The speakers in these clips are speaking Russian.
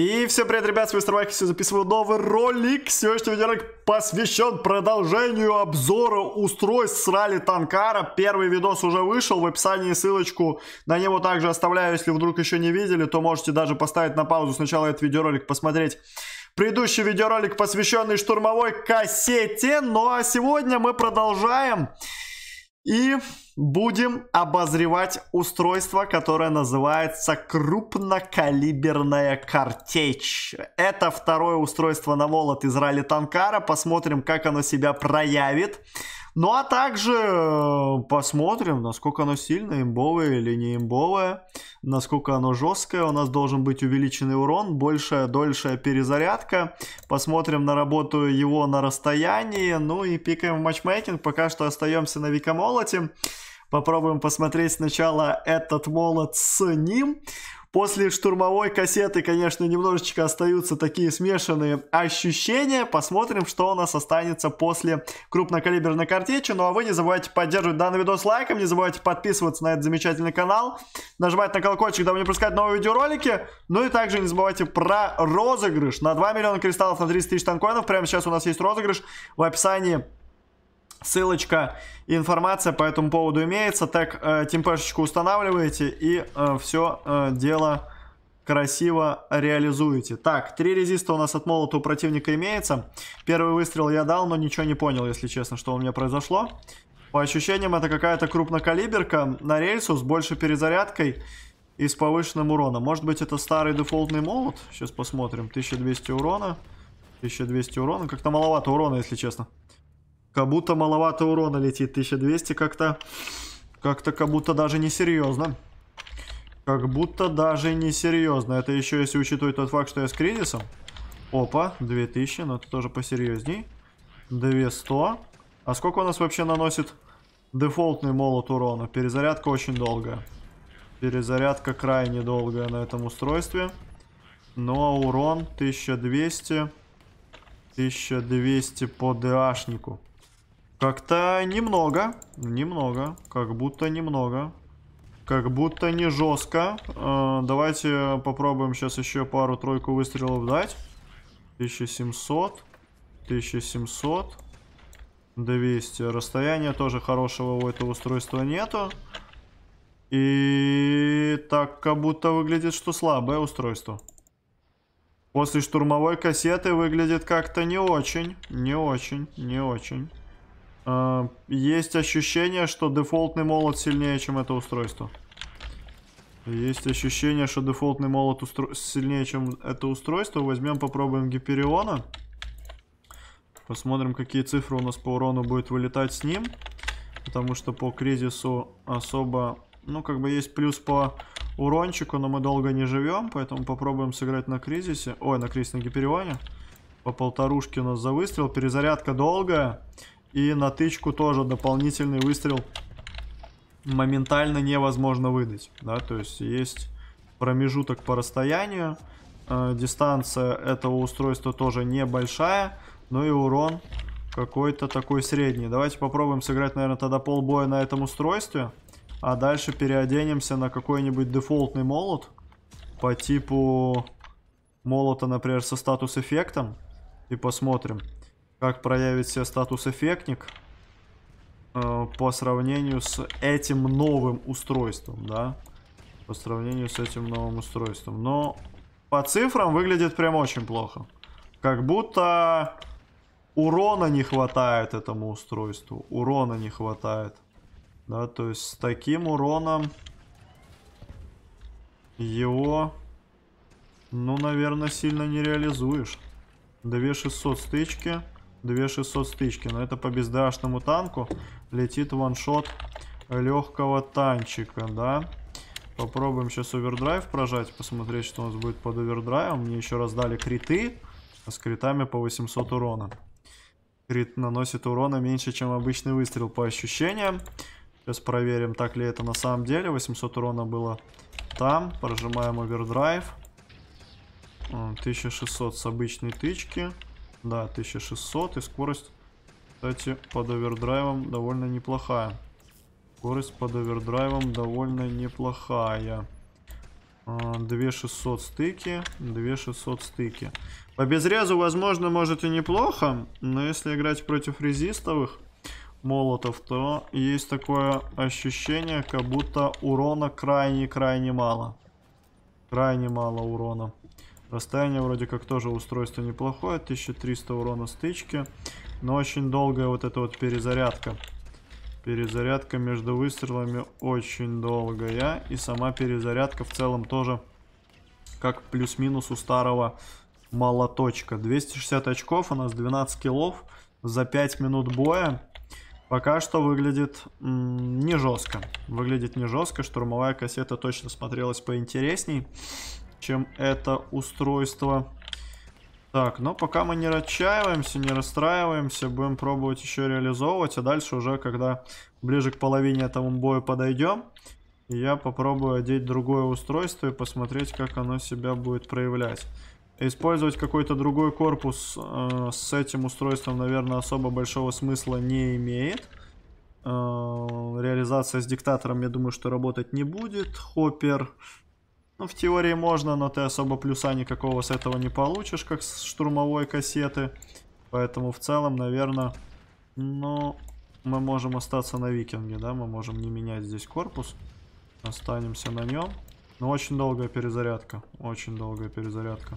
И всем привет, ребят, с вами Старвайк, все записываю новый ролик. Сегодняшний видеоролик посвящен продолжению обзора устройств с ралли Танкара. Первый видос уже вышел, в описании ссылочку на него также оставляю, если вдруг еще не видели, то можете даже поставить на паузу сначала этот видеоролик, посмотреть предыдущий видеоролик, посвященный штурмовой кассете. Ну а сегодня мы продолжаем... И будем обозревать устройство, которое называется крупнокалиберная картечь. Это второе устройство на молот Израиля Танкара. Посмотрим, как оно себя проявит. Ну а также э, посмотрим, насколько оно сильное, имбовое или не имбовое, насколько оно жесткое. У нас должен быть увеличенный урон, большая, дольшая перезарядка. Посмотрим на работу его на расстоянии. Ну и пикаем в матчмейкинг. Пока что остаемся на Викомолоте. Попробуем посмотреть сначала этот молот с ним. После штурмовой кассеты, конечно, немножечко остаются такие смешанные ощущения. Посмотрим, что у нас останется после крупнокалиберной картечи. Ну а вы не забывайте поддерживать данный видос лайком, не забывайте подписываться на этот замечательный канал, нажимать на колокольчик, дабы не пропускать новые видеоролики. Ну и также не забывайте про розыгрыш на 2 миллиона кристаллов на 30 тысяч танкоинов. Прямо сейчас у нас есть розыгрыш в описании Ссылочка, информация по этому поводу имеется. Так, э, темпешечку устанавливаете и э, все э, дело красиво реализуете. Так, три резиста у нас от молота у противника имеется. Первый выстрел я дал, но ничего не понял, если честно, что у меня произошло. По ощущениям, это какая-то крупнокалиберка на рельсу с большей перезарядкой и с повышенным уроном. Может быть, это старый дефолтный молот? Сейчас посмотрим. 1200 урона. 1200 урона. Как-то маловато урона, если честно. Как будто маловато урона летит. 1200 как-то... Как-то как будто даже несерьезно Как будто даже несерьезно Это еще если учитывать тот факт, что я с кризисом. Опа, 2000, но это тоже посерьезней. 200. А сколько у нас вообще наносит дефолтный молот урона? Перезарядка очень долгая. Перезарядка крайне долгая на этом устройстве. Но урон 1200. 1200 по ДАшнику. Как-то немного. Немного. Как будто немного. Как будто не жестко. Э, давайте попробуем сейчас еще пару-тройку выстрелов дать. 1700. 1700. 200. Расстояние тоже хорошего у этого устройства нету. И так как будто выглядит, что слабое устройство. После штурмовой кассеты выглядит как-то не очень. Не очень, не очень. Э, есть ощущение, что дефолтный молот сильнее, чем это устройство. Есть ощущение, что дефолтный молот устро... сильнее, чем это устройство. Возьмем, попробуем Гипериона. Посмотрим, какие цифры у нас по урону будет вылетать с ним. Потому что по кризису особо... Ну, как бы есть плюс по урончику, но мы долго не живем. Поэтому попробуем сыграть на кризисе. Ой, на кризис на Гиперионе. По полторушке у нас за выстрел. Перезарядка долгая. И на тычку тоже дополнительный выстрел моментально невозможно выдать. Да? То есть есть промежуток по расстоянию. Э, дистанция этого устройства тоже небольшая. но ну и урон какой-то такой средний. Давайте попробуем сыграть, наверное, тогда полбоя на этом устройстве. А дальше переоденемся на какой-нибудь дефолтный молот. По типу молота, например, со статус-эффектом. И посмотрим как проявит себя статус эффектник э, по сравнению с этим новым устройством, да? По сравнению с этим новым устройством. Но по цифрам выглядит прям очень плохо. Как будто урона не хватает этому устройству. Урона не хватает. Да, то есть с таким уроном его, ну, наверное, сильно не реализуешь. 2600 стычки. 2600 стычки. Но это по бездашному танку. Летит ваншот легкого танчика, да. Попробуем сейчас овердрайв прожать, посмотреть, что у нас будет под овердрайвом. Мне еще раз дали криты. А с критами по 800 урона. Крит наносит урона меньше, чем обычный выстрел по ощущениям. Сейчас проверим, так ли это на самом деле. 800 урона было там. Прожимаем овердрайв. 1600 с обычной тычки. Да, 1600 и скорость, кстати, под овердрайвом довольно неплохая. Скорость под овердрайвом довольно неплохая. 2600 а, стыки, 2600 стыки. По безрезу, возможно, может и неплохо, но если играть против резистовых молотов, то есть такое ощущение, как будто урона крайне-крайне мало. Крайне мало урона. Расстояние вроде как тоже устройство неплохое. 1300 урона стычки. Но очень долгая вот эта вот перезарядка. Перезарядка между выстрелами очень долгая. И сама перезарядка в целом тоже как плюс-минус у старого молоточка. 260 очков, у нас 12 киллов за 5 минут боя. Пока что выглядит не жестко. Выглядит не жестко. Штурмовая кассета точно смотрелась поинтересней чем это устройство. Так, но ну, пока мы не отчаиваемся, не расстраиваемся, будем пробовать еще реализовывать, а дальше уже, когда ближе к половине этого боя подойдем, я попробую одеть другое устройство и посмотреть, как оно себя будет проявлять. Использовать какой-то другой корпус э, с этим устройством, наверное, особо большого смысла не имеет. Э, реализация с диктатором, я думаю, что работать не будет. Хоппер... Ну, в теории можно, но ты особо плюса никакого с этого не получишь, как с штурмовой кассеты. Поэтому в целом, наверное, ну, мы можем остаться на викинге, да? Мы можем не менять здесь корпус. Останемся на нем. Но очень долгая перезарядка. Очень долгая перезарядка.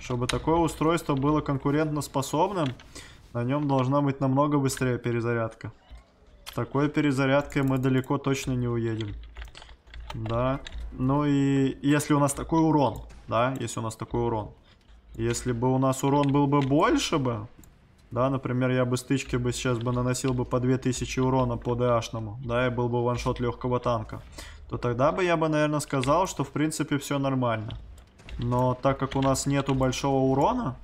Чтобы такое устройство было конкурентоспособным, на нем должна быть намного быстрее перезарядка. С такой перезарядкой мы далеко точно не уедем. Да, ну и если у нас такой урон, да, если у нас такой урон. Если бы у нас урон был бы больше бы, да, например, я бы стычки бы сейчас бы наносил бы по 2000 урона по ДАШному, да, и был бы ваншот легкого танка, то тогда бы я бы, наверное, сказал, что в принципе все нормально. Но так как у нас нету большого урона,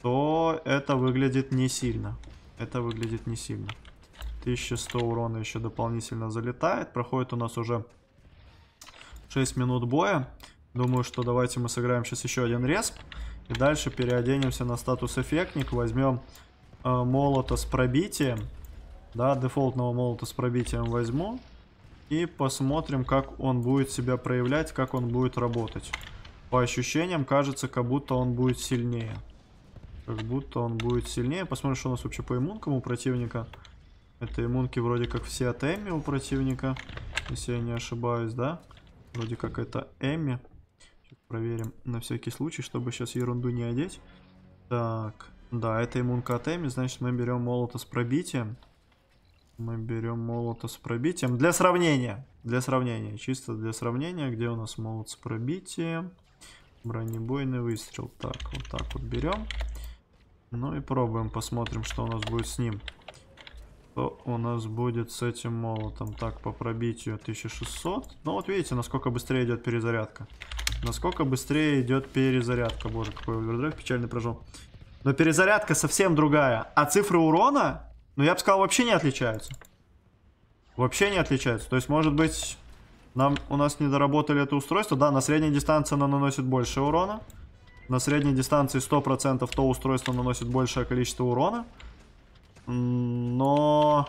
то это выглядит не сильно. Это выглядит не сильно. 1100 урона еще дополнительно залетает. Проходит у нас уже 6 минут боя. Думаю, что давайте мы сыграем сейчас еще один респ. И дальше переоденемся на статус эффектник. Возьмем э, молота с пробитием. Да, дефолтного молота с пробитием возьму. И посмотрим, как он будет себя проявлять, как он будет работать. По ощущениям кажется, как будто он будет сильнее. Как будто он будет сильнее. Посмотрим, что у нас вообще по иммункам у противника. Это иммунки вроде как все от Эми у противника, если я не ошибаюсь, да? Вроде как это Эмми. Проверим на всякий случай, чтобы сейчас ерунду не одеть. Так, да, это иммунка от Эми, значит мы берем молота с пробитием. Мы берем молота с пробитием. Для сравнения. Для сравнения. Чисто для сравнения. Где у нас молот с пробитием? Бронебойный выстрел. Так, вот так вот берем. Ну и пробуем, посмотрим, что у нас будет с ним. Что у нас будет с этим молотом? Так, по пробитию 1600. Ну вот видите, насколько быстрее идет перезарядка. Насколько быстрее идет перезарядка. Боже, какой овердрайв, печальный прыжок. Но перезарядка совсем другая. А цифры урона, ну я бы сказал, вообще не отличаются. Вообще не отличаются. То есть, может быть, нам у нас не доработали это устройство. Да, на средней дистанции оно наносит больше урона. На средней дистанции 100% то устройство наносит большее количество урона но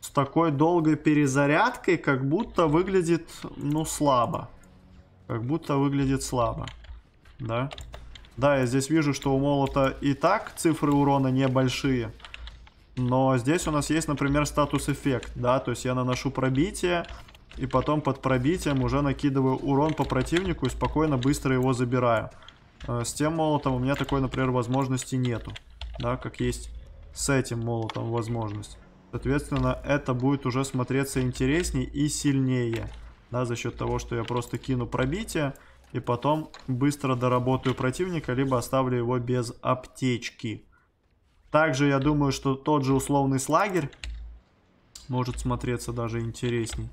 с такой долгой перезарядкой как будто выглядит, ну, слабо. Как будто выглядит слабо, да. Да, я здесь вижу, что у молота и так цифры урона небольшие. Но здесь у нас есть, например, статус-эффект, да, то есть я наношу пробитие, и потом под пробитием уже накидываю урон по противнику и спокойно, быстро его забираю. Э, с тем молотом у меня такой, например, возможности нету, да, как есть с этим молотом возможность. Соответственно, это будет уже смотреться интереснее и сильнее. Да, за счет того, что я просто кину пробитие и потом быстро доработаю противника, либо оставлю его без аптечки. Также я думаю, что тот же условный слагерь может смотреться даже интересней.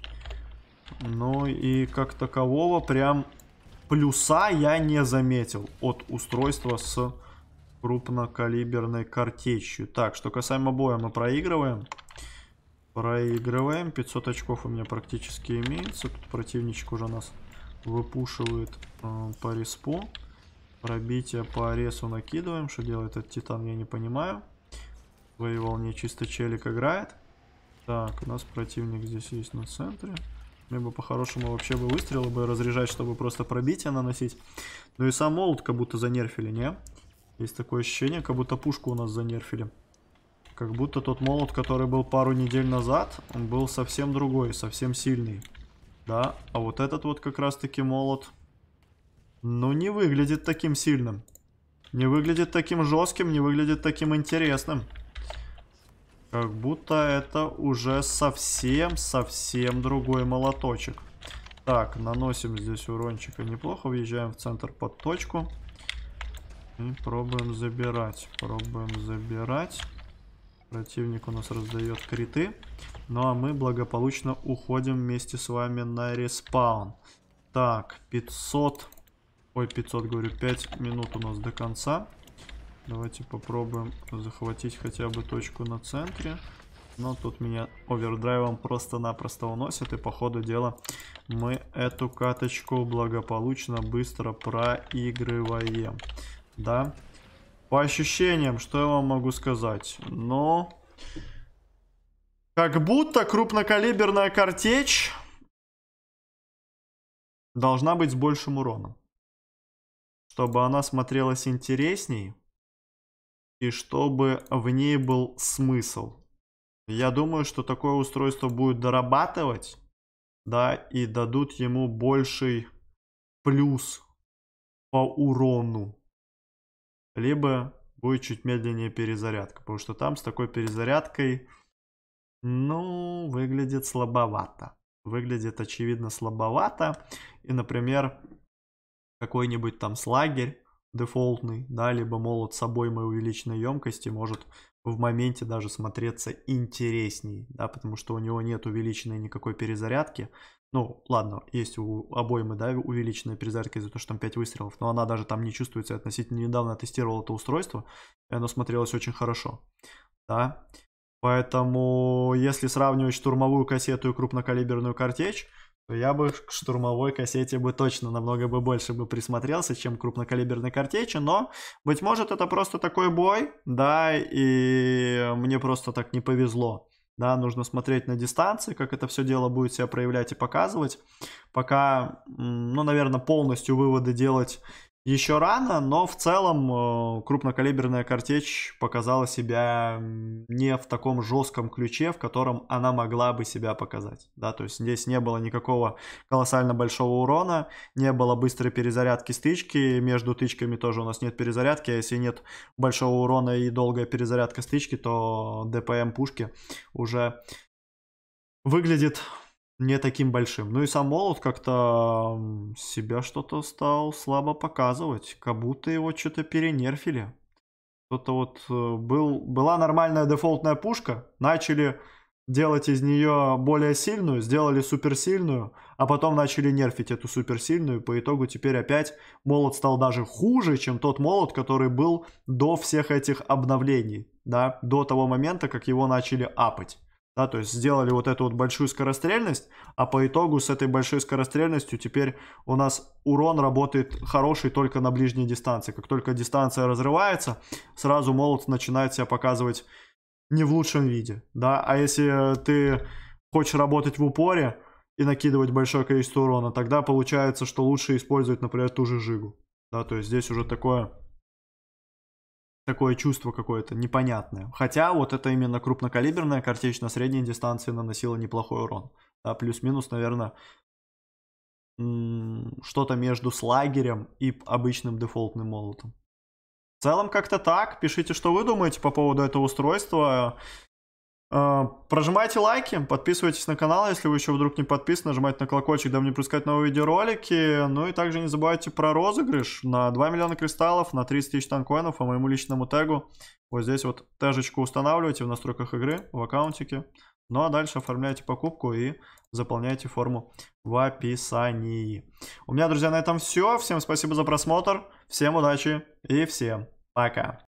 Ну и как такового прям плюса я не заметил от устройства с крупнокалиберной картечью. Так, что касаемо боя, мы проигрываем. Проигрываем. 500 очков у меня практически имеется. Тут противничек уже нас выпушивает э, по респу. Пробитие по аресу накидываем. Что делает этот титан, я не понимаю. В своей волне чисто челик играет. Так, у нас противник здесь есть на центре. Мне бы по-хорошему вообще бы выстрелы бы разряжать, чтобы просто пробитие наносить. Ну и сам молот как будто занерфили, не? Есть такое ощущение, как будто пушку у нас занерфили. Как будто тот молот, который был пару недель назад, он был совсем другой, совсем сильный. Да, а вот этот вот как раз таки молот, ну не выглядит таким сильным. Не выглядит таким жестким, не выглядит таким интересным. Как будто это уже совсем-совсем другой молоточек. Так, наносим здесь урончика неплохо, въезжаем в центр под точку пробуем забирать. Пробуем забирать. Противник у нас раздает криты. Ну а мы благополучно уходим вместе с вами на респаун. Так, 500. Ой, 500, говорю, 5 минут у нас до конца. Давайте попробуем захватить хотя бы точку на центре. Но тут меня овердрайвом просто-напросто уносит. И по ходу дела мы эту каточку благополучно быстро проигрываем да. По ощущениям, что я вам могу сказать? Но... Как будто крупнокалиберная картечь должна быть с большим уроном. Чтобы она смотрелась интересней. И чтобы в ней был смысл. Я думаю, что такое устройство будет дорабатывать. Да, и дадут ему больший плюс по урону либо будет чуть медленнее перезарядка, потому что там с такой перезарядкой, ну, выглядит слабовато. Выглядит, очевидно, слабовато. И, например, какой-нибудь там слагерь дефолтный, да, либо молот с собой обоймой увеличенной емкости может в моменте даже смотреться интересней, да, потому что у него нет увеличенной никакой перезарядки, ну, ладно, есть у обоймы, да, увеличенная перезарядка из-за того, что там 5 выстрелов, но она даже там не чувствуется. Я относительно недавно тестировал это устройство, и оно смотрелось очень хорошо, да. Поэтому, если сравнивать штурмовую кассету и крупнокалиберную картечь, то я бы к штурмовой кассете бы точно намного бы больше бы присмотрелся, чем крупнокалиберной картечи, но, быть может, это просто такой бой, да, и мне просто так не повезло да, нужно смотреть на дистанции, как это все дело будет себя проявлять и показывать. Пока, ну, наверное, полностью выводы делать еще рано, но в целом э, крупнокалиберная картечь показала себя не в таком жестком ключе, в котором она могла бы себя показать. Да, то есть здесь не было никакого колоссально большого урона, не было быстрой перезарядки стычки, между тычками тоже у нас нет перезарядки, а если нет большого урона и долгая перезарядка стычки, то ДПМ пушки уже выглядит не таким большим. Ну и сам Молот как-то себя что-то стал слабо показывать, как будто его что-то перенерфили. Кто-то вот э, был, была нормальная дефолтная пушка, начали делать из нее более сильную, сделали суперсильную, а потом начали нерфить эту суперсильную, и по итогу теперь опять молот стал даже хуже, чем тот молот, который был до всех этих обновлений, да, до того момента, как его начали апать. Да, то есть сделали вот эту вот большую скорострельность, а по итогу с этой большой скорострельностью теперь у нас урон работает хороший только на ближней дистанции. Как только дистанция разрывается, сразу молот начинает себя показывать не в лучшем виде. Да? А если ты хочешь работать в упоре и накидывать большое количество урона, тогда получается, что лучше использовать, например, ту же жигу. Да, то есть здесь уже такое такое чувство какое-то непонятное. Хотя вот это именно крупнокалиберная картечь на средней дистанции наносила неплохой урон. Да, плюс-минус, наверное, что-то между слагерем и обычным дефолтным молотом. В целом как-то так. Пишите, что вы думаете по поводу этого устройства. Э, прожимайте лайки, подписывайтесь на канал, если вы еще вдруг не подписаны, нажимайте на колокольчик, дабы не пропускать новые видеоролики. Ну и также не забывайте про розыгрыш на 2 миллиона кристаллов, на 30 тысяч танкоинов, а моему личному тегу. Вот здесь вот тежечку устанавливайте в настройках игры, в аккаунтике. Ну а дальше оформляйте покупку и заполняйте форму в описании. У меня, друзья, на этом все. Всем спасибо за просмотр, всем удачи и всем пока.